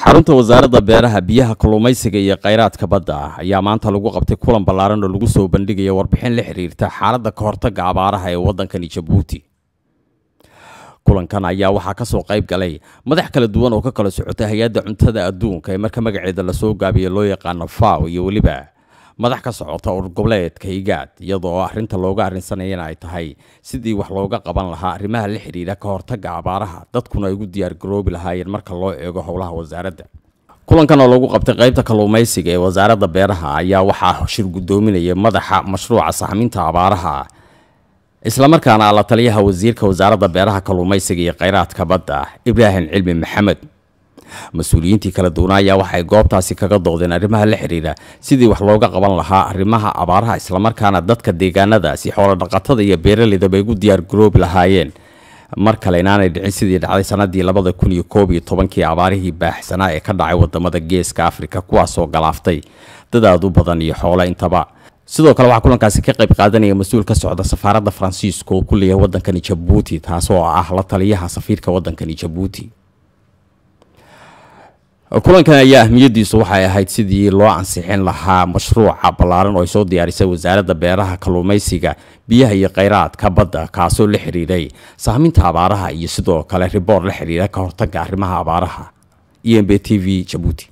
xarunta wasaaradda beeraha biyaha kalluumaysiga iyo khayraadka badda ah ayaa maanta lagu qabtay kulan ballaaran oo lagu soo bandhigaya warbixin la xiriirta xaaladda ka hortagga abaaraha ee waddankani jabuuti kulankan ayaa waxaa ka soo qayb galay madax kala duwan oo ka kala socota hay-adda cuntada adduunka ee marka magaceeda lasoo gaabiya loo yaqaano faw iyo weliba madax ka socota ururgoboleedka igaad iyadoo arrinta looga arrinsanayana ay tahay sidii wax looga qaban lahaa arrimaha la xidhiidha ka hortagga abaaraha dadkuna ay ugu diyaargaroobi lahaayeen marka loo eego howlaha wasaaradda kulankan oo lagu qabtay qaybta kalluumaysiga ee wasaaradda beeraha ayaa waxaa shir guddoominaya madaxa mashruuca saxminta abaaraha islamarkaana alla taliyaha wasiirka wasaaradda beeraha kalluumaysiga iyo kheyraadka badda ibraahim cilmi maxamed mas-uuliyiintii kala duwna ayaa waxaay goobtaasi kaga doodeen arrimaha la xiriira sidii wax looga qaban lahaa arrimaha abaaraha islamarkaana dadka deegaanadaasi xoolo dhaqatada iyo beeraleydabay ugu diyaar garoobi lahaayeen mar kale inaanay dhicin sidii dhacday sanadii labada kun iyo koob iyo tobankii abaarihii baaxsanaa ee ka dhacay wadamada geeska afrika kuwaasoo galaaftay dadaadu badan iyo xoolo intaba sidoo kale waxaa kulankaasi ka qayb qaadanaya mas-uul ka socda safaaradda faransiiska oo ku leeyahay wadankani jabuuti taasoo ah la taliyaha safiirka wadankani jabuuti kulankan ayaa ahmiyadiisu waxay ahayd sidii loo ansixin lahaa mashruuca ballaaran oo ay soo diyaarisay wasaaradda beeraha kalluumaysiga biyaha iyo kheyraadka badda kaasoo la xiriiray saaminta abaaraha iyo sidoo kale riboor la xiriira ka hortagga arrimaha abaaraha e m t v jabuuti